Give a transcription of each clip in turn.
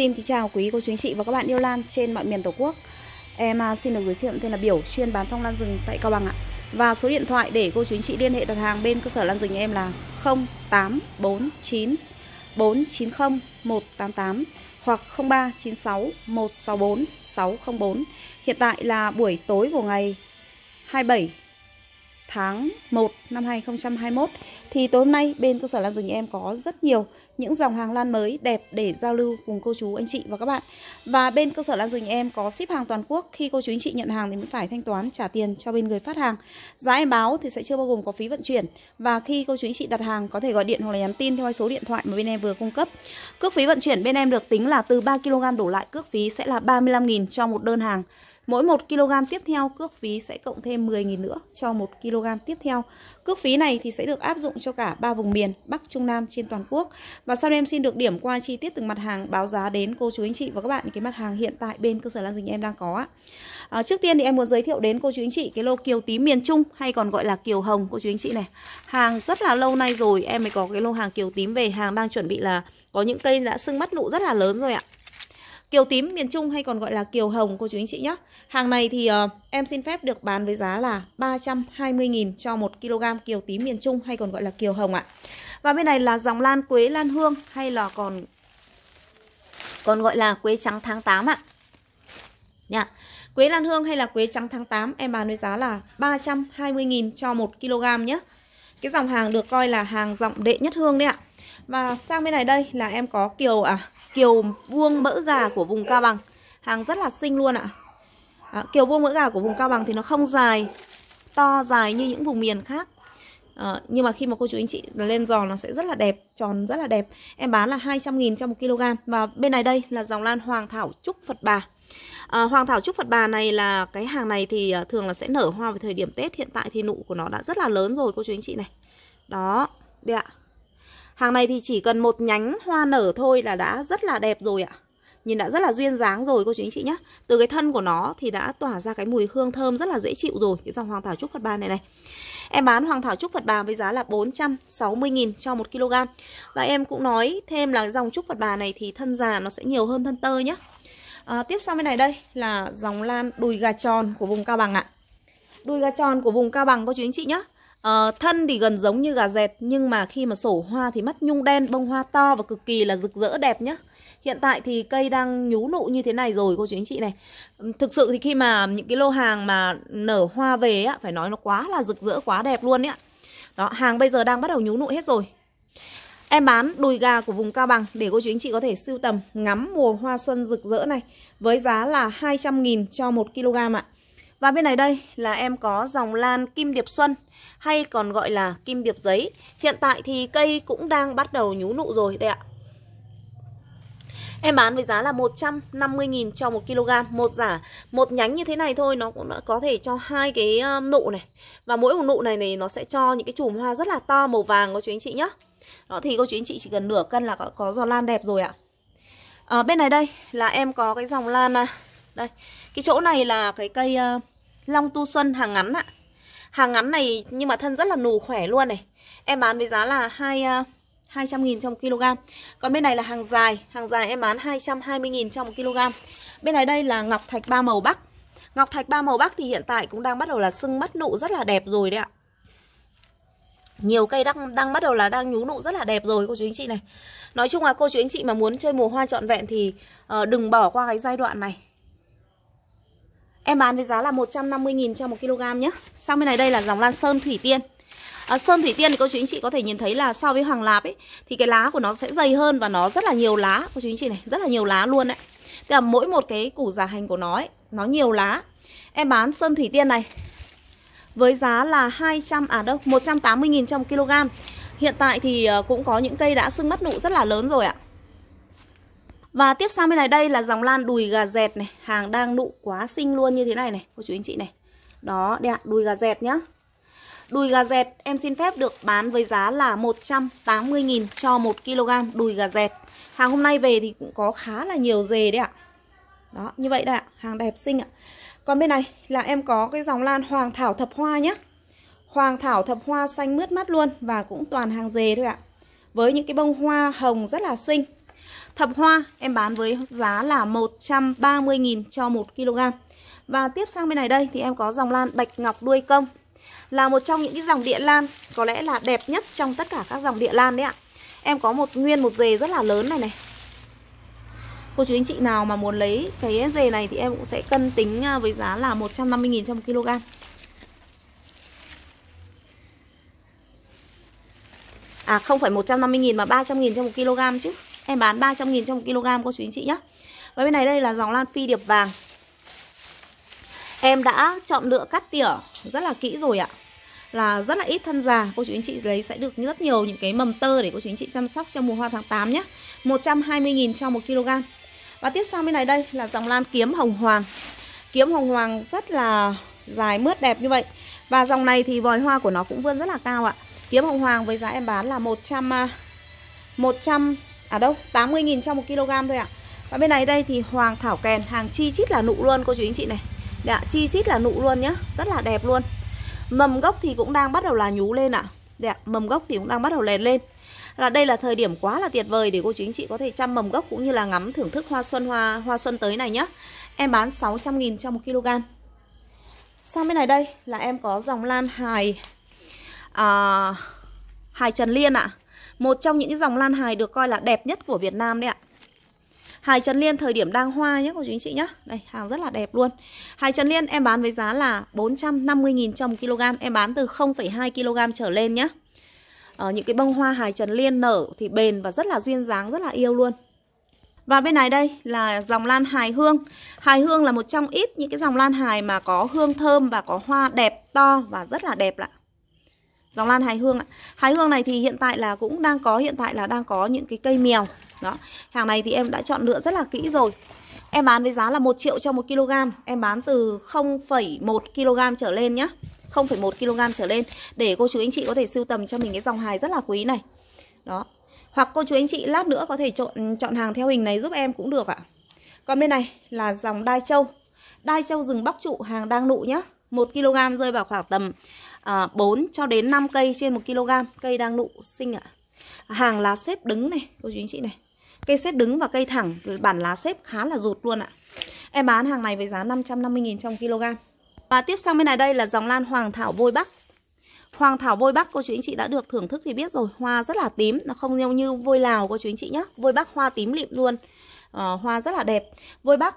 Xin kính chào quý cô chú anh chị và các bạn yêu lan trên mọi miền Tổ quốc Em à, xin được giới thiệu tên là Biểu chuyên bán phong lan rừng tại Cao Bằng ạ Và số điện thoại để cô chú anh chị liên hệ đặt hàng bên cơ sở lan rừng nhà em là 0849 490 188 hoặc 0396 164 604 Hiện tại là buổi tối của ngày 27 tháng 1 năm 2021 thì tối hôm nay bên cơ sở Lan Rừng nhà em có rất nhiều những dòng hàng lan mới đẹp để giao lưu cùng cô chú anh chị và các bạn. Và bên cơ sở Lan Rừng nhà em có ship hàng toàn quốc, khi cô chú anh chị nhận hàng thì mới phải thanh toán trả tiền cho bên người phát hàng. Giá em báo thì sẽ chưa bao gồm có phí vận chuyển và khi cô chú anh chị đặt hàng có thể gọi điện hoặc là nhắn tin theo số điện thoại mà bên em vừa cung cấp. Cước phí vận chuyển bên em được tính là từ 3 kg đổ lại cước phí sẽ là 35.000 cho một đơn hàng. Mỗi 1 kg tiếp theo cước phí sẽ cộng thêm 10.000 nữa cho 1 kg tiếp theo. Cước phí này thì sẽ được áp dụng cho cả ba vùng miền Bắc, Trung, Nam trên toàn quốc. Và sau đây em xin được điểm qua chi tiết từng mặt hàng báo giá đến cô chú anh chị và các bạn cái mặt hàng hiện tại bên cơ sở Lan Dinh em đang có. À, trước tiên thì em muốn giới thiệu đến cô chú anh chị cái lô kiều tím miền Trung hay còn gọi là kiều hồng cô chú anh chị này. Hàng rất là lâu nay rồi em mới có cái lô hàng kiều tím về hàng đang chuẩn bị là có những cây đã sưng mắt lụ rất là lớn rồi ạ. Kiều tím miền Trung hay còn gọi là kiều hồng cô chú anh chị nhé. Hàng này thì uh, em xin phép được bán với giá là 320.000 cho 1 kg kiều tím miền Trung hay còn gọi là kiều hồng ạ. Và bên này là dòng lan quế lan hương hay là còn còn gọi là quế trắng tháng 8 ạ. Nha. Quế lan hương hay là quế trắng tháng 8 em bán với giá là 320.000 cho 1 kg nhé. Cái dòng hàng được coi là hàng rộng đệ nhất hương đấy ạ. Và sang bên này đây là em có kiều à kiều vuông mỡ gà của vùng cao bằng Hàng rất là xinh luôn ạ à, Kiều vuông mỡ gà của vùng cao bằng thì nó không dài To dài như những vùng miền khác à, Nhưng mà khi mà cô chú anh chị lên giò nó sẽ rất là đẹp Tròn rất là đẹp Em bán là 200 nghìn cho 1 kg Và bên này đây là dòng lan hoàng thảo trúc Phật bà À, Hoàng thảo trúc Phật bà này là cái hàng này thì ờ, thường là sẽ nở hoa vào thời điểm Tết Hiện tại thì nụ của nó đã rất là lớn rồi cô chú anh chị này Đó, đây ạ Hàng này thì chỉ cần một nhánh hoa nở thôi là đã rất là đẹp rồi ạ. Nhìn đã rất là duyên dáng rồi cô chú anh chị nhé Từ cái thân của nó thì đã tỏa ra cái mùi hương thơm rất là dễ chịu rồi Cái dòng hoàng thảo trúc Phật bà này này Em bán hoàng thảo trúc Phật bà với giá là 460.000 cho 1kg Và em cũng nói thêm là dòng trúc Phật bà này thì thân già nó sẽ nhiều hơn thân tơ nhé à, Tiếp sang bên này đây là dòng lan đùi gà tròn của vùng Cao Bằng ạ Đùi gà tròn của vùng Cao Bằng cô chú anh chị nhé À, thân thì gần giống như gà dẹt nhưng mà khi mà sổ hoa thì mắt nhung đen, bông hoa to và cực kỳ là rực rỡ đẹp nhá. Hiện tại thì cây đang nhú nụ như thế này rồi cô chú anh chị này. Thực sự thì khi mà những cái lô hàng mà nở hoa về á, phải nói nó quá là rực rỡ, quá đẹp luôn ấy ạ. Đó, hàng bây giờ đang bắt đầu nhú nụ hết rồi. Em bán đùi gà của vùng Cao Bằng để cô chú anh chị có thể sưu tầm ngắm mùa hoa xuân rực rỡ này với giá là 200.000 cho 1 kg ạ. Và bên này đây là em có dòng lan kim điệp xuân hay còn gọi là kim điệp giấy. Hiện tại thì cây cũng đang bắt đầu nhú nụ rồi đây ạ. Em bán với giá là 150.000 cho 1 kg Một giả, một nhánh như thế này thôi Nó cũng đã có thể cho hai cái ờ, nụ này Và mỗi một nụ này thì nó sẽ cho những cái chùm hoa rất là to màu vàng cô chú anh chị nhé Đó thì cô chú anh chị chỉ cần nửa cân là có, có giò lan đẹp rồi ạ à, Bên này đây là em có cái dòng lan à, đây, cái chỗ này là cái cây uh, Long Tu Xuân hàng ngắn ạ Hàng ngắn này nhưng mà thân rất là nù khỏe luôn này Em bán với giá là 2, uh, 200 nghìn trong 1 kg Còn bên này là hàng dài Hàng dài em bán 220 nghìn trong 1 kg Bên này đây là ngọc thạch ba màu bắc Ngọc thạch ba màu bắc thì hiện tại cũng đang bắt đầu là sưng mắt nụ rất là đẹp rồi đấy ạ nhiều cây đang đang bắt đầu là đang nhú nụ rất là đẹp rồi cô chú anh chị này nói chung là cô chú anh chị mà muốn chơi mùa hoa trọn vẹn thì uh, đừng bỏ qua cái giai đoạn này Em bán với giá là 150.000 cho 1 kg nhé Sau bên này đây là dòng lan sơn thủy tiên à, Sơn thủy tiên thì cô chú anh chị có thể nhìn thấy là so với hoàng lạp ấy Thì cái lá của nó sẽ dày hơn và nó rất là nhiều lá Cô chú anh chị này, rất là nhiều lá luôn đấy Tức là mỗi một cái củ giả hành của nó ấy, nó nhiều lá Em bán sơn thủy tiên này Với giá là 200, à đâu, 180.000 cho 1 kg Hiện tại thì à, cũng có những cây đã sưng mắt nụ rất là lớn rồi ạ và tiếp sang bên này đây là dòng lan đùi gà dẹt này Hàng đang nụ quá xinh luôn như thế này này Cô chú anh chị này Đó đây ạ à, đùi gà dẹt nhá Đùi gà dẹt em xin phép được bán với giá là 180.000 cho 1kg đùi gà dẹt Hàng hôm nay về thì cũng có khá là nhiều dề đấy ạ à. Đó như vậy đây ạ à, Hàng đẹp xinh ạ Còn bên này là em có cái dòng lan hoàng thảo thập hoa nhá Hoàng thảo thập hoa xanh mướt mắt luôn Và cũng toàn hàng dề thôi ạ Với những cái bông hoa hồng rất là xinh Thập hoa em bán với giá là 130.000 cho 1 kg. Và tiếp sang bên này đây thì em có dòng lan bạch ngọc đuôi công. Là một trong những cái dòng địa lan có lẽ là đẹp nhất trong tất cả các dòng địa lan đấy ạ. Em có một nguyên một dề rất là lớn này này. Cô chú anh chị nào mà muốn lấy cái dề này thì em cũng sẽ cân tính à, với giá là 150.000 cho 1 kg. À không phải 150.000 mà 300.000 cho 1 kg chứ Em bán 300 nghìn trong 1 kg cô chú anh chị nhé Và bên này đây là dòng lan phi điệp vàng Em đã chọn lựa cắt tỉa rất là kỹ rồi ạ Là rất là ít thân già Cô chú anh chị lấy sẽ được rất nhiều những cái mầm tơ để cô chú anh chị chăm sóc cho mùa hoa tháng 8 nhé 120 nghìn cho 1 kg Và tiếp sang bên này đây là dòng lan kiếm hồng hoàng Kiếm hồng hoàng rất là dài mướt đẹp như vậy Và dòng này thì vòi hoa của nó cũng vươn rất là cao ạ Kiếm hồng hoàng với giá em bán là 100 100 À đâu 80.000 cho 1 kg thôi ạ à. Và bên này đây thì hoàng thảo kèn Hàng chi chít là nụ luôn cô chú anh chị này Đấy chi chít là nụ luôn nhá Rất là đẹp luôn Mầm gốc thì cũng đang bắt đầu là nhú lên ạ à. mầm gốc thì cũng đang bắt đầu lèn lên là đây là thời điểm quá là tuyệt vời để cô chú anh chị có thể chăm mầm gốc cũng như là ngắm thưởng thức hoa xuân hoa hoa xuân tới này nhá. Em bán 600 000 cho 1 kg. Sang bên này đây là em có dòng lan hài à, hài Trần Liên ạ. À một trong những dòng lan hài được coi là đẹp nhất của Việt Nam đấy ạ. hài Trần Liên thời điểm đang hoa nhé cô chú anh chị nhé Đây hàng rất là đẹp luôn hài Trần Liên em bán với giá là 450.000 cho 1 kg Em bán từ 0,2 kg trở lên nhé ờ, Những cái bông hoa hài Trần Liên nở thì bền và rất là duyên dáng rất là yêu luôn và bên này đây là dòng lan hài hương Hài hương là một trong ít những cái dòng lan hài mà có hương thơm và có hoa đẹp to và rất là đẹp ạ dòng lan Hải Hương ạ. Hải Hương này thì hiện tại là cũng đang có hiện tại là đang có những cái cây mèo. Đó. Hàng này thì em đã chọn lựa rất là kỹ rồi. Em bán với giá là 1 triệu cho 1 kg, em bán từ 0,1 kg trở lên nhá. 0,1 kg trở lên để cô chú anh chị có thể sưu tầm cho mình cái dòng hài rất là quý này. Đó. Hoặc cô chú anh chị lát nữa có thể chọn chọn hàng theo hình này giúp em cũng được ạ. Còn bên này là dòng đai châu. Đai châu rừng bóc trụ hàng đang nụ nhá. 1 kg rơi vào khoảng tầm à, 4 cho đến 5 cây trên 1 kg Cây đang nụ xinh ạ à. Hàng lá xếp đứng này cô chú anh chị này Cây xếp đứng và cây thẳng Bản lá xếp khá là rụt luôn ạ à. Em bán hàng này với giá 550.000 trong kg Và tiếp sang bên này đây là dòng lan hoàng thảo vôi bắc Hoàng thảo vôi bắc cô chú anh chị đã được thưởng thức thì biết rồi Hoa rất là tím Nó không như, như vôi lào cô chú anh chị nhé Vôi bắc hoa tím lịm luôn à, Hoa rất là đẹp Vôi bắc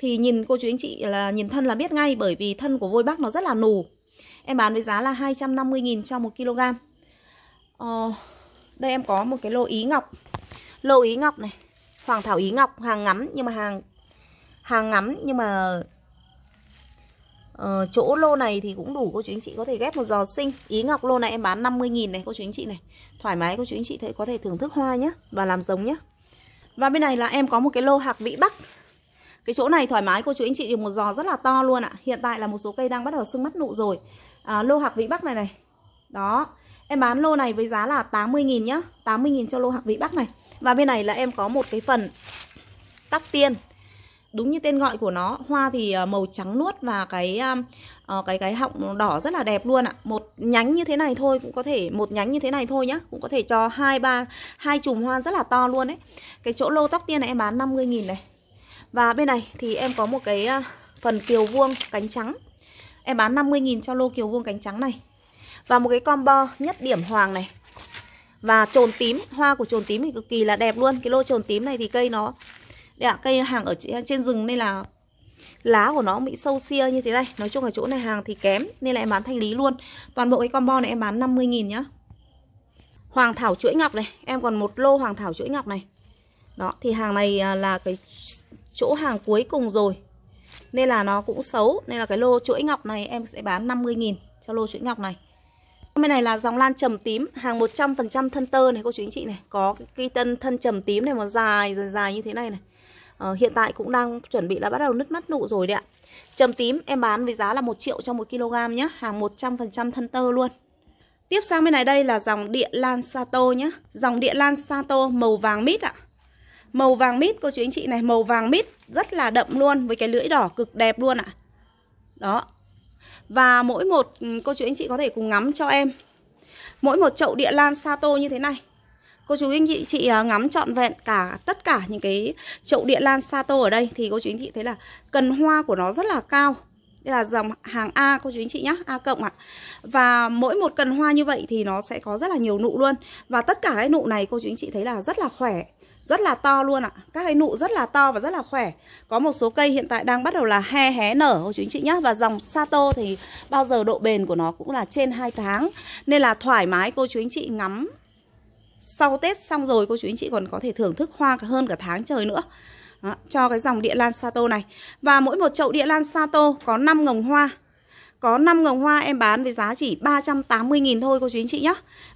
thì nhìn cô chú anh chị là nhìn thân là biết ngay bởi vì thân của vôi bắc nó rất là nù Em bán với giá là 250.000 cho 1 kg ờ, Đây em có một cái lô ý ngọc Lô ý ngọc này Hoàng thảo ý ngọc hàng ngắn nhưng mà hàng Hàng ngắn nhưng mà ờ, Chỗ lô này thì cũng đủ cô chú anh chị có thể ghép một giò sinh Ý ngọc lô này em bán 50.000 này cô chú anh chị này Thoải mái cô chú anh chị thấy có thể thưởng thức hoa nhé Và làm giống nhé Và bên này là em có một cái lô hạc vĩ bắc cái chỗ này thoải mái cô chú anh chị được một giò rất là to luôn ạ. Hiện tại là một số cây đang bắt đầu sưng mắt nụ rồi. À, lô hạc vị bắc này này. Đó. Em bán lô này với giá là 80 000 nhá. 80 000 cho lô hạc vị bắc này. Và bên này là em có một cái phần tắc tiên. Đúng như tên gọi của nó, hoa thì à, màu trắng nuốt và cái à, ờ, cái cái họng đỏ rất là đẹp luôn ạ. Một nhánh như thế này thôi cũng có thể một nhánh như thế này thôi nhá, cũng có thể cho hai ba hai chùm hoa rất là to luôn đấy. Cái chỗ lô tóc tiên này em bán 50 000 này. Và bên này thì em có một cái à, phần kiều vuông cánh trắng Em bán 50.000 cho lô kiều vuông cánh trắng này Và một cái combo nhất điểm hoàng này Và trồn tím, hoa của trồn tím thì cực kỳ là đẹp luôn Cái lô trồn tím này thì cây nó Đấy ạ, cây hàng ở trên rừng nên là lá của nó bị sâu xia như thế này Nói chung ở chỗ này hàng thì kém Nên là em bán thanh lý luôn Toàn bộ cái combo này em bán 50.000 nhá Hoàng thảo chuỗi ngọc này Em còn một lô hoàng thảo chuỗi ngọc này Đó thì hàng này à, là cái chỗ hàng cuối cùng rồi Nên là nó cũng xấu Nên là cái lô chuỗi ngọc này em sẽ bán 50.000 cho lô chuỗi ngọc này Bên này là dòng lan trầm tím Hàng 100% thân tơ này cô chú anh chị này Có cái tân thân trầm tím này mà dài dài, dài như thế này này ờ, Hiện tại cũng đang chuẩn bị là bắt đầu nứt mắt nụ rồi đấy ạ Trầm tím em bán với giá là 1 triệu cho 1 kg nhé Hàng 100% thân tơ luôn Tiếp sang bên này đây là dòng địa lan Sato nhé Dòng địa lan Sato màu vàng mít ạ à. Màu vàng mít cô chú anh chị này Màu vàng mít rất là đậm luôn Với cái lưỡi đỏ cực đẹp luôn ạ à. Đó Và mỗi một ừ, cô chú anh chị có thể cùng ngắm cho em Mỗi một chậu địa lan Sato như thế này Cô chú anh chị chị à, ngắm trọn vẹn cả tất cả những cái chậu địa lan Sato ở đây Thì cô chú anh chị thấy là cần hoa của nó rất là cao đây là dòng hàng A cô chú anh chị nhá, A cộng ạ. Và mỗi một cần hoa như vậy thì nó sẽ có rất là nhiều nụ luôn. Và tất cả cái nụ này cô chú anh chị thấy là rất là khỏe rất là to luôn ạ Các cây nụ rất là to và rất là khỏe Có một số cây hiện tại đang bắt đầu là he hé nở cô chú anh chị nhá Và dòng Sato thì bao giờ độ bền của nó cũng là trên 2 tháng Nên là thoải mái cô chú anh chị ngắm Sau Tết xong rồi cô chú anh chị còn có thể thưởng thức hoa hơn cả tháng trời nữa Đó, Cho cái dòng địa lan Sato này Và mỗi một chậu địa lan Sato có 5 ngồng hoa có 5 ngồng hoa em bán với giá chỉ 380.000 thôi cô chú anh chị nhá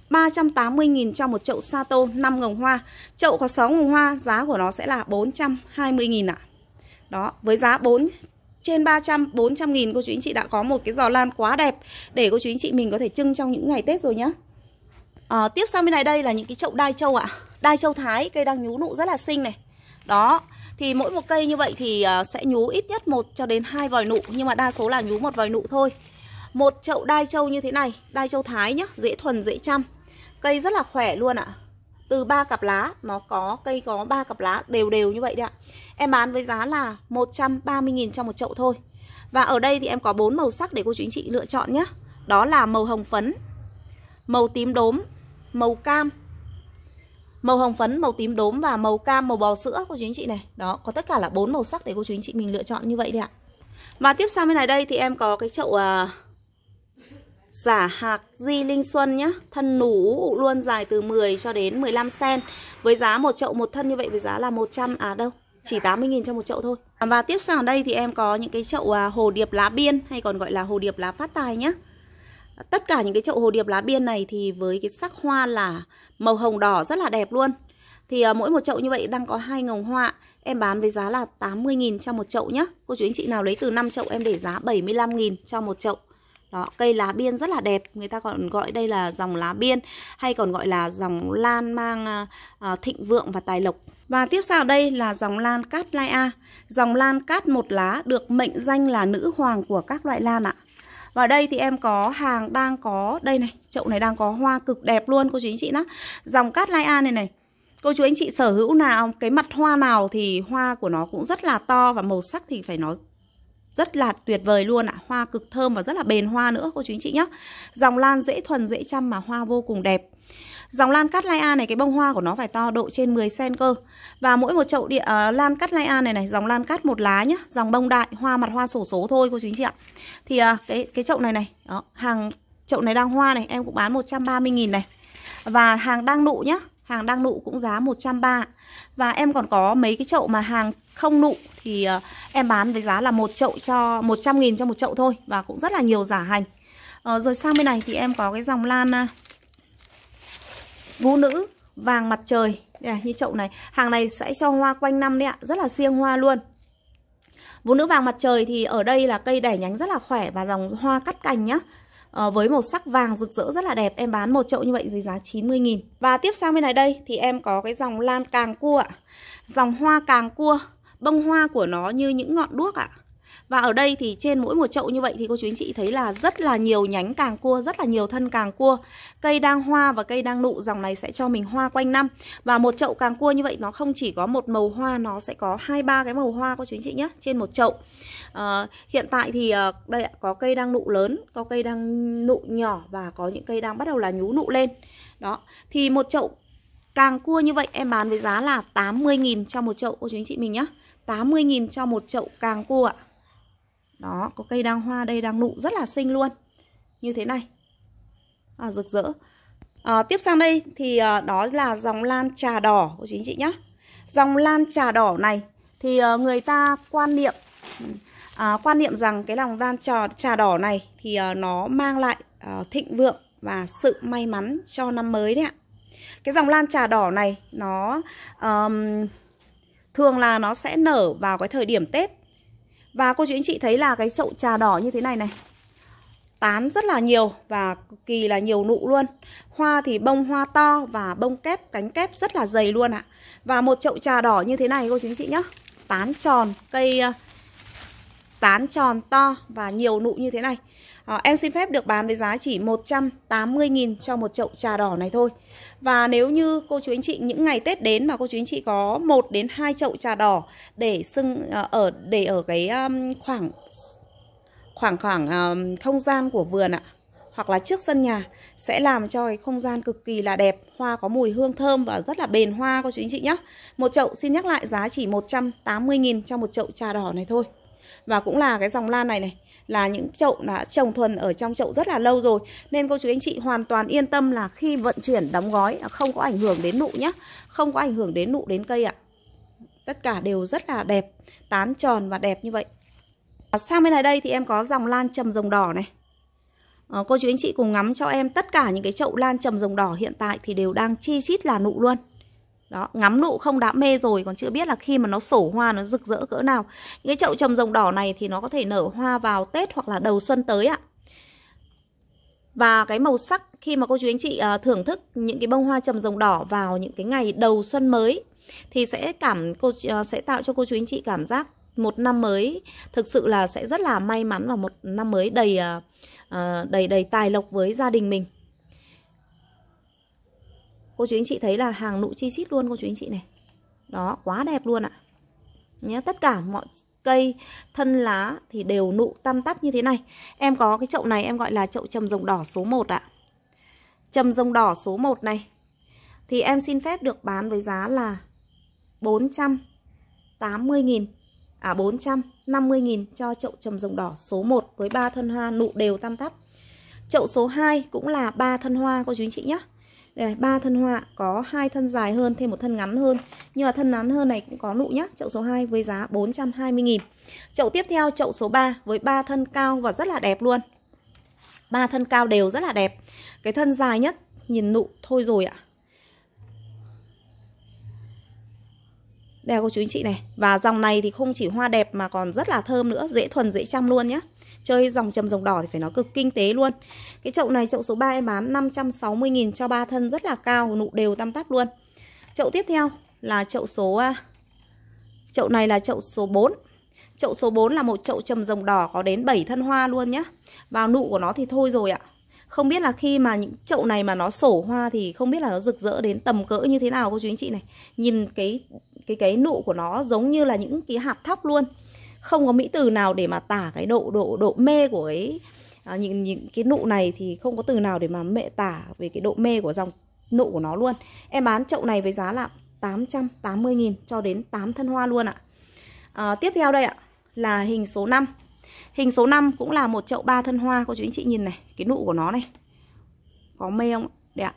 380.000 cho một chậu Sato 5 ngồng hoa Chậu có 6 ngồng hoa giá của nó sẽ là 420.000 ạ à. Đó với giá 4 trên 300, 400 nghìn cô chú anh chị đã có một cái giò lan quá đẹp Để cô chú anh chị mình có thể trưng trong những ngày Tết rồi nhá à, Tiếp sang bên này đây là những cái chậu đai châu ạ à. Đai châu Thái, cây đang nhú nụ rất là xinh này Đó, thì mỗi một cây như vậy thì à, sẽ nhú ít nhất một cho đến hai vòi nụ nhưng mà đa số là nhú một vòi nụ thôi. Một chậu đai châu như thế này, đai châu Thái nhá, dễ thuần dễ chăm. Cây rất là khỏe luôn ạ. Từ ba cặp lá nó có cây có ba cặp lá đều đều như vậy đấy ạ. Em bán với giá là 130 000 cho một chậu thôi. Và ở đây thì em có bốn màu sắc để cô chú anh chị lựa chọn nhé Đó là màu hồng phấn Màu tím đốm Màu cam màu hồng phấn, màu tím đốm và màu cam, màu bò sữa của chú anh chị này. Đó, có tất cả là bốn màu sắc để cô chú anh chị mình lựa chọn như vậy đấy ạ. Và tiếp sang bên này đây thì em có cái chậu à, giả hạc di linh xuân nhá, thân nủ luôn dài từ 10 cho đến 15 cm với giá một chậu một thân như vậy với giá là 100 à đâu, chỉ 80 000 cho một chậu thôi. Và tiếp sang ở đây thì em có những cái chậu à, hồ điệp lá biên hay còn gọi là hồ điệp lá phát tài nhá. Tất cả những cái chậu hồ điệp lá biên này thì với cái sắc hoa là màu hồng đỏ rất là đẹp luôn. Thì à, mỗi một chậu như vậy đang có hai ngồng hoa. Em bán với giá là 80.000 cho một chậu nhá. Cô chú anh chị nào lấy từ 5 chậu em để giá 75.000 cho một chậu. Đó, cây lá biên rất là đẹp, người ta còn gọi đây là dòng lá biên hay còn gọi là dòng lan mang à, à, thịnh vượng và tài lộc. Và tiếp sau đây là dòng lan cát lai a. Dòng lan cát một lá được mệnh danh là nữ hoàng của các loại lan ạ. Và đây thì em có hàng đang có Đây này, chậu này đang có hoa cực đẹp luôn cô chú anh chị nhá Dòng cát lai an này này Cô chú anh chị sở hữu nào Cái mặt hoa nào thì hoa của nó cũng rất là to Và màu sắc thì phải nói rất là tuyệt vời luôn ạ à. Hoa cực thơm và rất là bền hoa nữa cô chú anh chị nhé Dòng lan dễ thuần dễ chăm mà hoa vô cùng đẹp Dòng lan cắt lai a này cái bông hoa của nó phải to độ trên 10 cm cơ. Và mỗi một chậu địa uh, lan cắt lai a này này, dòng lan cắt một lá nhá, dòng bông đại, hoa mặt hoa sổ số thôi cô chú anh chị ạ. Thì uh, cái cái chậu này này, đó, hàng chậu này đang hoa này em cũng bán 130 000 này. Và hàng đang nụ nhá, hàng đang nụ cũng giá 130 Và em còn có mấy cái chậu mà hàng không nụ thì uh, em bán với giá là một chậu cho 100 000 cho một chậu thôi và cũng rất là nhiều giả hành. Uh, rồi sang bên này thì em có cái dòng lan uh, vũ nữ vàng mặt trời đây, như chậu này hàng này sẽ cho hoa quanh năm đấy ạ rất là siêng hoa luôn vũ nữ vàng mặt trời thì ở đây là cây đẻ nhánh rất là khỏe và dòng hoa cắt cành nhá à, với màu sắc vàng rực rỡ rất là đẹp em bán một chậu như vậy với giá 90.000 và tiếp sang bên này đây thì em có cái dòng lan càng cua ạ dòng hoa càng cua bông hoa của nó như những ngọn đuốc ạ và ở đây thì trên mỗi một chậu như vậy thì cô chú anh chị thấy là rất là nhiều nhánh càng cua, rất là nhiều thân càng cua. Cây đang hoa và cây đang nụ dòng này sẽ cho mình hoa quanh năm. Và một chậu càng cua như vậy nó không chỉ có một màu hoa, nó sẽ có hai ba cái màu hoa cô chú anh chị nhé, trên một chậu. À, hiện tại thì ờ, đây có cây đang nụ lớn, có cây đang nụ nhỏ và có những cây đang bắt đầu là nhú nụ lên. Đó, thì một chậu càng cua như vậy em bán với giá là 80.000 cho một chậu cô chú anh chị mình nhé. 80.000 cho một chậu càng cua ạ đó có cây đang hoa đây đang nụ rất là xinh luôn như thế này à, rực rỡ à, tiếp sang đây thì à, đó là dòng lan trà đỏ của chính chị nhá dòng lan trà đỏ này thì à, người ta quan niệm à, quan niệm rằng cái lòng lan trà, trà đỏ này thì à, nó mang lại à, thịnh vượng và sự may mắn cho năm mới đấy ạ cái dòng lan trà đỏ này nó um, thường là nó sẽ nở vào cái thời điểm tết và cô chú anh chị thấy là cái chậu trà đỏ như thế này này Tán rất là nhiều và cực kỳ là nhiều nụ luôn Hoa thì bông hoa to và bông kép, cánh kép rất là dày luôn ạ Và một chậu trà đỏ như thế này cô chú anh chị nhá Tán tròn, cây tán tròn to và nhiều nụ như thế này à, em xin phép được bán với giá chỉ 180.000 cho một chậu trà đỏ này thôi và nếu như cô chú anh chị những ngày Tết đến mà cô chú anh chị có 1 đến 2 chậu trà đỏ để sưng ờ, ở để ở cái um, khoảng khoảng khoảng um, không gian của vườn ạ hoặc là trước sân nhà sẽ làm cho cái không gian cực kỳ là đẹp, hoa có mùi hương thơm và rất là bền hoa cô chú anh chị nhé. Một chậu xin nhắc lại giá chỉ 180 000 cho một chậu trà đỏ này thôi. Và cũng là cái dòng lan này này, là những chậu đã trồng thuần ở trong chậu rất là lâu rồi nên cô chú anh chị hoàn toàn yên tâm là khi vận chuyển đóng gói à, không có ảnh hưởng đến nụ nhé không có ảnh hưởng đến nụ đến cây ạ tất cả đều rất là đẹp tán tròn và đẹp như vậy à, sang bên này đây thì em có dòng lan trầm rồng đỏ này ờ, Cô chú anh chị cùng ngắm cho em tất cả những cái chậu lan trầm rồng đỏ hiện tại thì đều đang chi chít là nụ luôn đó ngắm nụ không đã mê rồi còn chưa biết là khi mà nó sổ hoa nó rực rỡ cỡ nào những cái chậu trồng rồng đỏ này thì nó có thể nở hoa vào tết hoặc là đầu xuân tới ạ và cái màu sắc khi mà cô chú anh chị à, thưởng thức những cái bông hoa trầm rồng đỏ vào những cái ngày đầu xuân mới thì sẽ cảm cô à, sẽ tạo cho cô chú anh chị cảm giác một năm mới thực sự là sẽ rất là may mắn và một năm mới đầy à, đầy đầy tài lộc với gia đình mình cô chú anh chị thấy là hàng nụ chi chít luôn cô chú anh chị này đó quá đẹp luôn ạ nhé tất cả mọi cây thân lá thì đều nụ tăm tắp như thế này em có cái chậu này em gọi là chậu trầm rồng đỏ số 1 ạ trầm rồng đỏ số 1 này thì em xin phép được bán với giá là 480.000 à 450.000 cho chậu trầm rồng đỏ số 1 với ba thân hoa nụ đều tam tắp. Chậu số 2 cũng là ba thân hoa cô chú anh chị nhé đây này ba thân hoa có hai thân dài hơn thêm một thân ngắn hơn nhưng mà thân ngắn hơn này cũng có nụ nhá chậu số 2 với giá 420.000 chậu tiếp theo chậu số 3 với ba thân cao và rất là đẹp luôn ba thân cao đều rất là đẹp cái thân dài nhất nhìn nụ thôi rồi ạ Đây cô chú anh chị này Và dòng này thì không chỉ hoa đẹp mà còn rất là thơm nữa Dễ thuần dễ chăm luôn nhé. Chơi dòng trầm dòng đỏ thì phải nói cực kinh tế luôn Cái chậu này chậu số 3 em bán 560.000 cho ba thân rất là cao Nụ đều tam tắp luôn Chậu tiếp theo là chậu số à, Chậu này là chậu số 4 Chậu số 4 là một chậu trầm dòng đỏ có đến 7 thân hoa luôn nhé. Vào nụ của nó thì thôi rồi ạ Không biết là khi mà những chậu này mà nó sổ hoa thì không biết là nó rực rỡ đến tầm cỡ như thế nào cô chú anh chị này Nhìn cái cái cái nụ của nó giống như là những cái hạt thóc luôn không có mỹ từ nào để mà tả cái độ độ độ mê của ấy à, những những cái nụ này thì không có từ nào để mà mẹ tả về cái độ mê của dòng nụ của nó luôn em bán chậu này với giá là 880.000 cho đến 8 thân hoa luôn ạ à, tiếp theo đây ạ là hình số 5 hình số 5 cũng là một chậu 3 thân hoa cô chú anh chị nhìn này cái nụ của nó này có mê không đấy ạ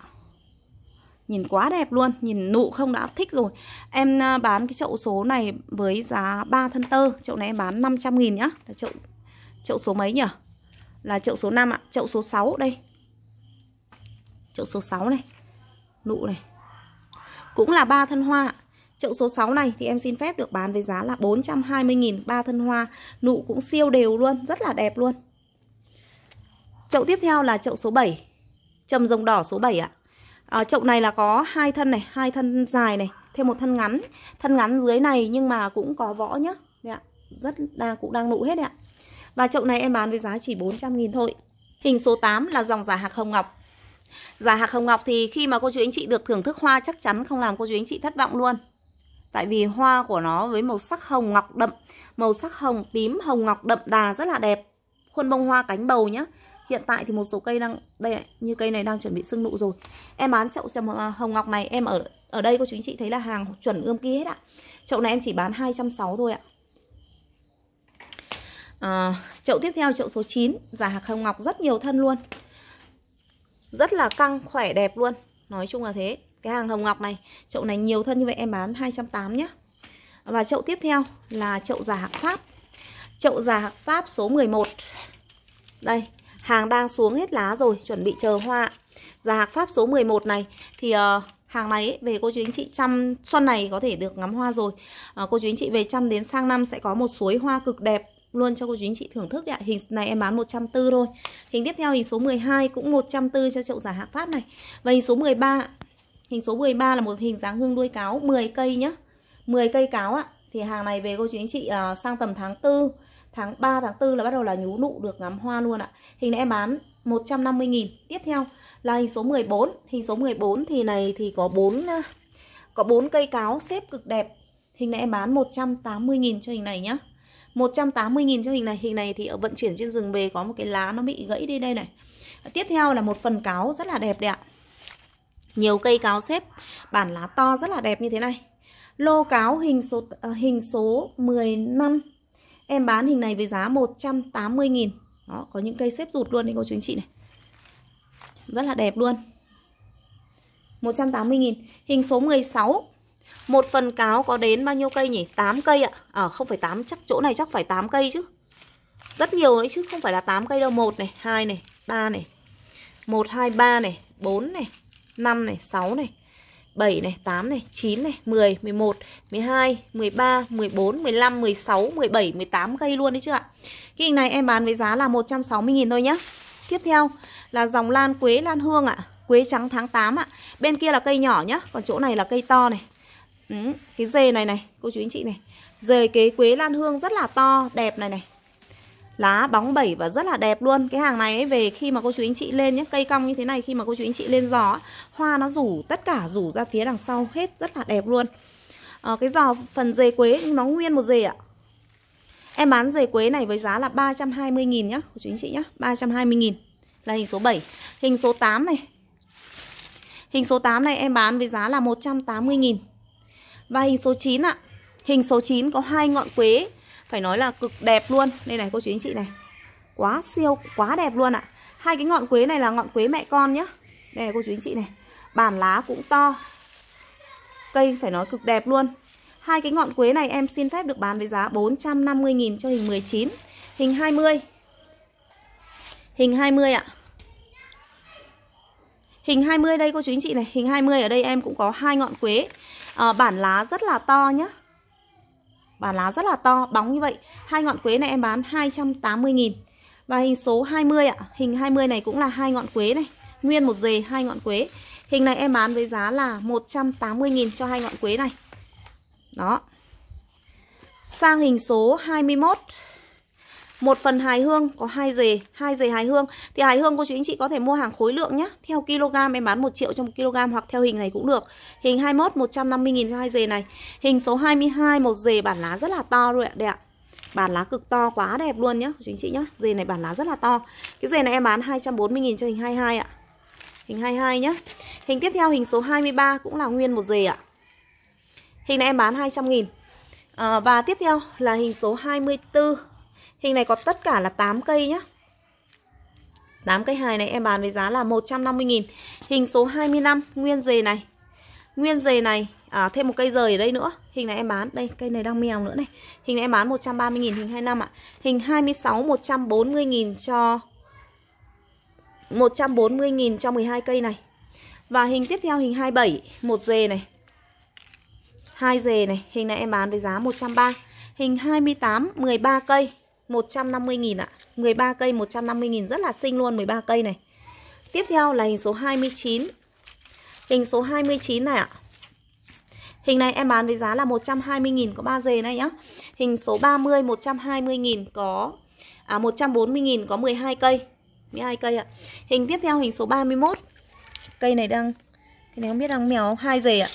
Nhìn quá đẹp luôn, nhìn nụ không đã thích rồi Em à, bán cái chậu số này với giá 3 thân tơ Chậu này em bán 500 nghìn nhá là chậu, chậu số mấy nhỉ? Là chậu số 5 ạ, chậu số 6 đây Chậu số 6 này Nụ này Cũng là 3 thân hoa Chậu số 6 này thì em xin phép được bán với giá là 420 nghìn ba thân hoa Nụ cũng siêu đều luôn, rất là đẹp luôn Chậu tiếp theo là chậu số 7 Trầm rồng đỏ số 7 ạ à, chậu này là có hai thân này hai thân dài này thêm một thân ngắn thân ngắn dưới này nhưng mà cũng có võ nhá ạ rất đang cũng đang nụ hết đấy ạ và chậu này em bán với giá chỉ 400.000 thôi hình số 8 là dòng giả hạc hồng ngọc giả hạc hồng ngọc thì khi mà cô chú anh chị được thưởng thức hoa chắc chắn không làm cô chú anh chị thất vọng luôn tại vì hoa của nó với màu sắc hồng ngọc đậm màu sắc hồng tím hồng ngọc đậm đà rất là đẹp khuôn bông hoa cánh bầu nhá Hiện tại thì một số cây đang đây này, như cây này đang chuẩn bị sưng nụ rồi. Em bán chậu trầm à, hồng ngọc này em ở ở đây cô chú anh chị thấy là hàng chuẩn ươm kia hết ạ. Chậu này em chỉ bán 260 thôi ạ. À, chậu tiếp theo chậu số 9 giả hạc hồng ngọc rất nhiều thân luôn. Rất là căng, khỏe đẹp luôn. Nói chung là thế. Cái hàng hồng ngọc này, chậu này nhiều thân như vậy em bán 280 nhá Và chậu tiếp theo là chậu giả hạc pháp. Chậu giả hạc pháp số 11. Đây, hàng đang xuống hết lá rồi chuẩn bị chờ hoa Giá hạc pháp số 11 này thì uh, hàng này ấy, về cô chú anh chị chăm xuân này có thể được ngắm hoa rồi uh, cô chú anh chị về chăm đến sang năm sẽ có một suối hoa cực đẹp luôn cho cô chú anh chị thưởng thức đấy ạ. Hình này em bán 140 thôi. Hình tiếp theo hình số 12 cũng 140 cho chậu giả hạ pháp này. Và hình số 13. Hình số 13 là một hình dáng hương đuôi cáo 10 cây nhá. 10 cây cáo ạ. Thì hàng này về cô chú anh chị uh, sang tầm tháng 4 tháng 3 tháng 4 là bắt đầu là nhú nụ được ngắm hoa luôn ạ hình này em bán 150 nghìn tiếp theo là hình số 14 hình số 14 thì này thì có 4 à, có 4 cây cáo xếp cực đẹp hình này em bán 180 nghìn cho hình này nhá 180 nghìn cho hình này Hình này thì ở vận chuyển trên rừng về có một cái lá nó bị gãy đi đây này Tiếp theo là một phần cáo rất là đẹp đấy ạ Nhiều cây cáo xếp bản lá to rất là đẹp như thế này Lô cáo hình số à, hình số 15 Em bán hình này với giá 180.000 Đó, có những cây xếp rụt luôn đấy cô chú anh chị này Rất là đẹp luôn 180.000 Hình số 16 Một phần cáo có đến bao nhiêu cây nhỉ? 8 cây ạ À không phải 8, chắc chỗ này chắc phải 8 cây chứ Rất nhiều đấy chứ, không phải là 8 cây đâu 1 này, 2 này, 3 này 1, 2, 3 này, 4 này 5 này, 6 này 7 này, 8 này, 9 này, 10, 11, 12, 13, 14, 15, 16, 17, 18 cây luôn đấy chưa ạ? Cái hình này em bán với giá là 160 000 thôi nhá. Tiếp theo là dòng lan quế lan hương ạ, quế trắng tháng 8 ạ. Bên kia là cây nhỏ nhá, còn chỗ này là cây to này. Ừ, cái dề này này, cô chú anh chị này. Dề kế quế lan hương rất là to, đẹp này này lá bóng bẩy và rất là đẹp luôn cái hàng này ấy về khi mà cô chú anh chị lên nhé cây cong như thế này khi mà cô chú anh chị lên giò ấy, hoa nó rủ tất cả rủ ra phía đằng sau hết rất là đẹp luôn à, cái giò phần dề quế nó nguyên một dề ạ em bán dề quế này với giá là 320.000 nhá cô chú anh chị nhá 320.000 là hình số 7 hình số 8 này hình số 8 này em bán với giá là 180.000 và hình số 9 ạ hình số 9 có hai ngọn quế phải nói là cực đẹp luôn đây này cô chú anh chị này quá siêu quá đẹp luôn ạ à. hai cái ngọn quế này là ngọn quế mẹ con nhá đây này cô chú anh chị này bản lá cũng to cây phải nói cực đẹp luôn hai cái ngọn quế này em xin phép được bán với giá 450.000 cho hình 19 hình 20 hình 20 ạ à. Hình 20 đây cô chú anh chị này, hình 20 ở đây em cũng có hai ngọn quế. À, bản lá rất là to nhá và lá rất là to, bóng như vậy. Hai ngọn quế này em bán 280 000 Và hình số 20 ạ, hình 20 này cũng là hai ngọn quế này, nguyên một dề hai ngọn quế. Hình này em bán với giá là 180 000 cho hai ngọn quế này. Đó. Sang hình số 21 một phần hài hương có hai dề hai dề hài hương thì hài hương cô chú anh chị có thể mua hàng khối lượng nhé theo kg em bán 1 triệu trong 1 kg hoặc theo hình này cũng được hình 21 150.000 cho hai dề này hình số 22 một dề bản lá rất là to rồi ạ đẹp ạ bản lá cực to quá đẹp luôn nhá chú anh chị nhá dề này bản lá rất là to cái dề này em bán 240.000 cho hình 22 ạ hình 22 nhá hình tiếp theo hình số 23 cũng là nguyên một dề ạ hình này em bán 200.000 à, ờ, và tiếp theo là hình số 24 Hình này có tất cả là 8 cây nhá 8 cây hài này em bán với giá là 150.000 Hình số 25 nguyên dề này Nguyên dề này à, Thêm một cây rời ở đây nữa Hình này em bán Đây cây này đang mèo nữa này Hình này em bán 130.000 hình 25 ạ à. Hình 26 140.000 cho 140.000 cho 12 cây này Và hình tiếp theo hình 27 một dề này hai dề này Hình này em bán với giá 130 Hình 28 13 cây 150.000 ạ. 13 cây 150.000 rất là xinh luôn 13 cây này. Tiếp theo là hình số 29. Hình số 29 này ạ. Hình này em bán với giá là 120.000 có 3 dề này nhá. Hình số 30 120.000 có à 140.000 có 12 cây. 12 cây ạ. Hình tiếp theo hình số 31. Cây này đang cái này không biết đang mèo hai dề ạ.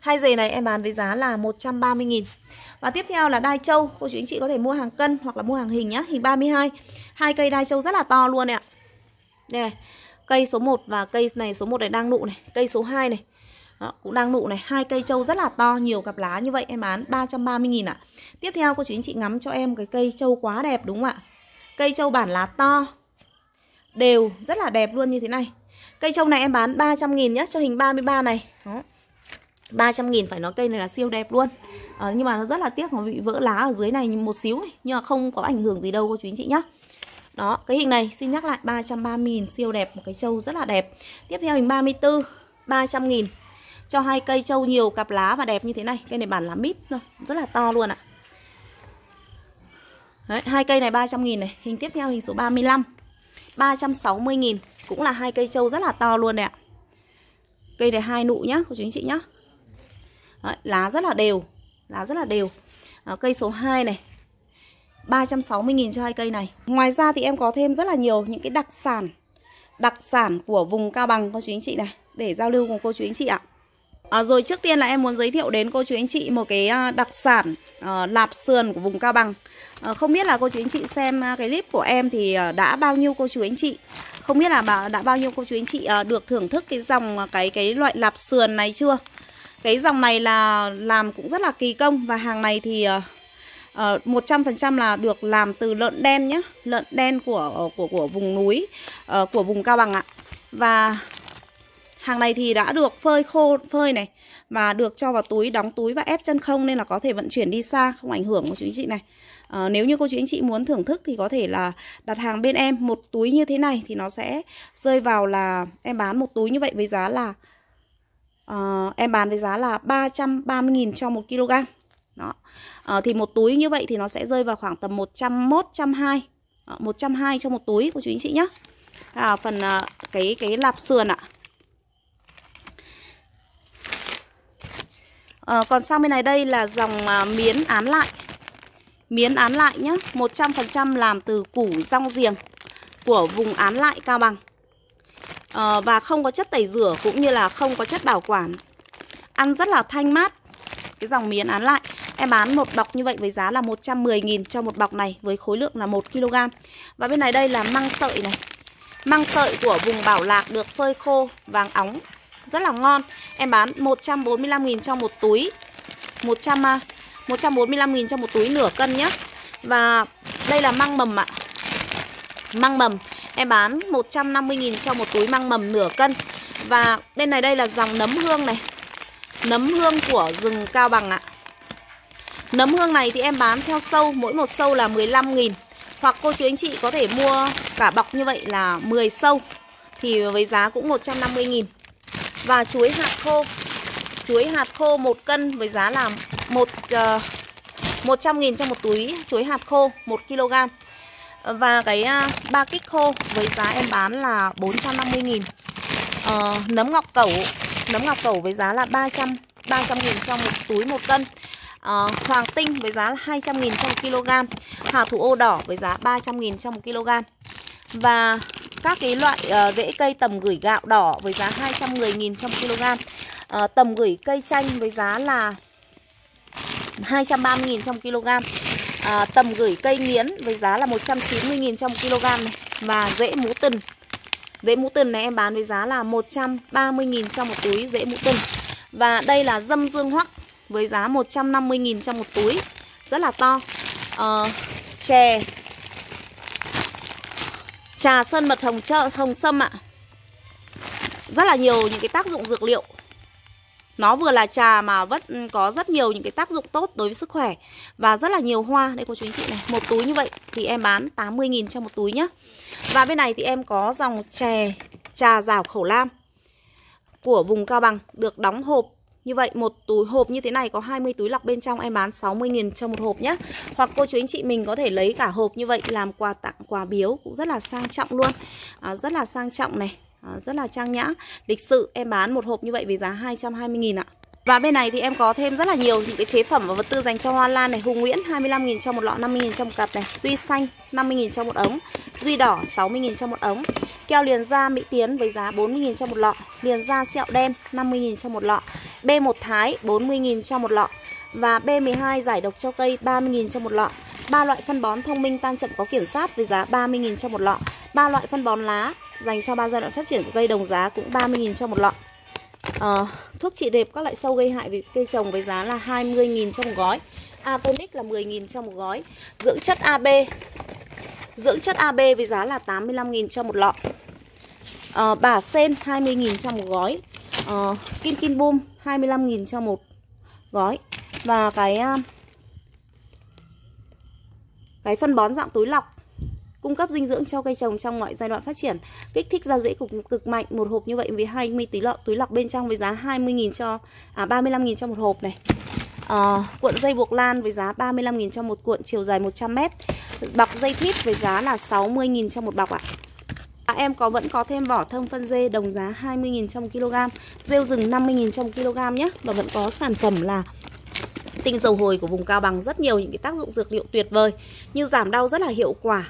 Hai giày này em bán với giá là 130 000 Và tiếp theo là đai châu, cô chú anh chị có thể mua hàng cân hoặc là mua hàng hình nhá, hình 32. Hai cây đai châu rất là to luôn ạ. Đây này. Cây số 1 và cây này số 1 này đang nụ này, cây số 2 này. Đó, cũng đang nụ này, hai cây châu rất là to, nhiều cặp lá như vậy em bán 330 000 ạ. Tiếp theo cô chú anh chị ngắm cho em cái cây châu quá đẹp đúng không ạ? Cây châu bản lá to. Đều rất là đẹp luôn như thế này. Cây châu này em bán 300 000 nhá cho hình 33 này. Đó. 300 nghìn phải nói cây này là siêu đẹp luôn à, Nhưng mà nó rất là tiếc nó bị vỡ lá ở dưới này một xíu ấy. Nhưng mà không có ảnh hưởng gì đâu cô chú anh chị nhá Đó, cái hình này xin nhắc lại 330 nghìn siêu đẹp Một cái trâu rất là đẹp Tiếp theo hình 34 300 nghìn Cho hai cây trâu nhiều cặp lá và đẹp như thế này Cây này bản lá mít thôi, rất là to luôn ạ Đấy, hai cây này 300 nghìn này Hình tiếp theo hình số 35 360 nghìn Cũng là hai cây trâu rất là to luôn này ạ Cây này hai nụ nhá, cô chú anh chị nhá Đấy, lá rất là đều lá rất là đều à, cây số 2 này 360.000 cho hai cây này Ngoài ra thì em có thêm rất là nhiều những cái đặc sản Đặc sản của vùng Cao Bằng cô chú anh chị này Để giao lưu cùng cô chú anh chị ạ à, Rồi trước tiên là em muốn giới thiệu đến cô chú anh chị Một cái ờ, đặc sản à, lạp sườn của vùng Cao Bằng à, Không biết là cô chú anh chị xem cái clip của em Thì đã bao nhiêu cô chú anh chị Không biết là đã bao nhiêu cô chú anh chị Được thưởng thức cái dòng cái cái loại lạp sườn này chưa cái dòng này là làm cũng rất là kỳ công Và hàng này thì uh, ờ, ờ, 100% là được làm từ lợn đen nhé Lợn đen của của của vùng núi uh, Của vùng Cao Bằng ạ Và hàng này thì đã được phơi khô Phơi này Và được cho vào túi, đóng túi và ép chân không Nên là có thể vận chuyển đi xa Không ảnh hưởng của chú anh chị này À, nếu như cô chú anh chị muốn thưởng thức thì có thể là đặt hàng bên em một túi như thế này thì nó sẽ rơi vào là em bán một túi như vậy với giá là à, em bán với giá là 330.000 cho 1 kg đó à, thì một túi như vậy thì nó sẽ rơi vào khoảng tầm 101 120 à, 120 cho một túi của chú anh chị nhé à, phần à, cái cái lạp sườn ạ à, còn sang bên này đây là dòng à, miến án lại miến án lại nhé 100% làm từ củ rong giềng của vùng án lại cao bằng Ờ, và không có chất tẩy rửa cũng như là không có chất bảo quản ăn rất là thanh mát cái dòng miến án lại Em bán một bọc như vậy với giá là 110.000 cho một bọc này với khối lượng là 1kg Và bên này đây là măng sợi này Măng sợi của vùng Bảo Lạc được phơi khô vàng óng Rất là ngon Em bán 145.000 cho một túi 100, 145.000 à, cho một túi nửa cân nhé Và đây là măng mầm ạ Măng mầm Em bán 150.000 cho một túi măng mầm nửa cân Và bên này đây là dòng nấm hương này Nấm hương của rừng Cao Bằng ạ Nấm hương này thì em bán theo sâu Mỗi một sâu là 15.000 Hoặc cô chú anh chị có thể mua cả bọc như vậy là 10 sâu Thì với giá cũng 150.000 Và chuối hạt khô Chuối hạt khô 1 cân với giá là 1... Uh, 100.000 cho một túi chuối hạt khô 1 kg và cái à, ba kích khô với giá em bán là 450 nghìn à, Nấm ngọc cẩu Nấm ngọc cẩu với giá là 300 300 nghìn cho một túi một cân à, Hoàng tinh với giá là 200 nghìn trong kg Hà thủ ô đỏ với giá 300 nghìn trong một kg Và các cái loại uh, rễ cây tầm gửi gạo đỏ với giá 210.000 trong kg uh, Tầm gửi cây chanh với giá là 230.000 trong kg à, tầm gửi cây nghiến với giá là 190.000 trong kg này và rễ mú tần. Rễ mũ tần này em bán với giá là 130.000 trong một túi rễ mũ tần. Và đây là dâm dương hoắc với giá 150.000 trong một túi. Rất là to. À, chè trà sơn mật hồng trợ hồng sâm ạ. Rất là nhiều những cái tác dụng dược liệu nó vừa là trà mà vẫn có rất nhiều những cái tác dụng tốt đối với sức khỏe Và rất là nhiều hoa Đây cô chú anh chị này Một túi như vậy thì em bán 80 nghìn cho một túi nhá Và bên này thì em có dòng chè Trà rào khẩu lam Của vùng Cao Bằng Được đóng hộp như vậy một túi hộp như thế này có 20 túi lọc bên trong em bán 60 nghìn cho một hộp nhé Hoặc cô chú anh chị mình có thể lấy cả hộp như vậy làm quà tặng quà biếu cũng rất là sang trọng luôn à, Rất là sang trọng này Ờ, rất là trang nhã lịch sự em bán một hộp như vậy với giá 220 000 ạ và bên này thì em có thêm rất là nhiều những cái chế phẩm và vật tư dành cho hoa lan này Hùng Nguyễn 25.000 cho một lọ 50.000 cho một cặp này Duy xanh 50.000 cho một ống Duy đỏ 60.000 cho một ống Keo liền da Mỹ Tiến với giá 40.000 cho một lọ Liền da sẹo đen 50.000 cho một lọ B1 Thái 40.000 cho một lọ Và B12 giải độc cho cây 30.000 cho một lọ ba loại phân bón thông minh tan chậm có kiểm soát với giá 30.000 cho một lọ, ba loại phân bón lá dành cho ba giai đoạn phát triển gây đồng giá cũng 30.000 cho một lọ. À, thuốc trị rệp các loại sâu gây hại về cây trồng với giá là 20.000 cho một gói. Atonic là 10.000 cho một gói. Dưỡng chất AB dưỡng chất AB với giá là 85.000 cho một lọ. À, bả sen 20.000 cho một gói. À, kim kim bum 25.000 cho một gói. Và cái à, cái phân bón dạng túi lọc cung cấp dinh dưỡng cho cây trồng trong mọi giai đoạn phát triển kích thích ra rễ cực cực mạnh một hộp như vậy với 20 tí lọ túi lọc bên trong với giá 20.000 cho à 35.000 cho một hộp này à, cuộn dây buộc lan với giá 35.000 cho một cuộn chiều dài 100m bọc dây thít với giá là 60.000 cho một bọc ạ à, em có vẫn có thêm vỏ thông phân dê đồng giá 20.000 trong kg rêu rừng 50.000 trong kg nhé và vẫn có sản phẩm là Tinh dầu hồi của vùng cao bằng rất nhiều những cái tác dụng dược liệu tuyệt vời như giảm đau rất là hiệu quả.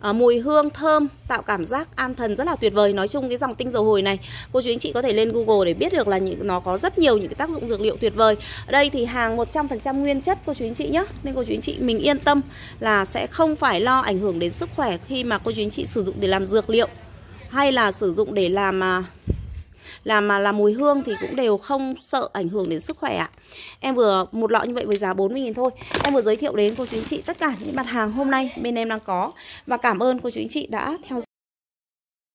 À, mùi hương thơm tạo cảm giác an thần rất là tuyệt vời nói chung cái dòng tinh dầu hồi này cô chú anh chị có thể lên google để biết được là những nó có rất nhiều những cái tác dụng dược liệu tuyệt vời ở đây thì hàng 100% nguyên chất cô chú anh chị nhé nên cô chú anh chị mình yên tâm là sẽ không phải lo ảnh hưởng đến sức khỏe khi mà cô chú anh chị sử dụng để làm dược liệu hay là sử dụng để làm à, là mà là mùi hương thì cũng đều không sợ ảnh hưởng đến sức khỏe ạ. Em vừa một lọ như vậy với giá 40.000 thôi. Em vừa giới thiệu đến cô chú anh chị tất cả những mặt hàng hôm nay bên em đang có và cảm ơn cô chú anh chị đã theo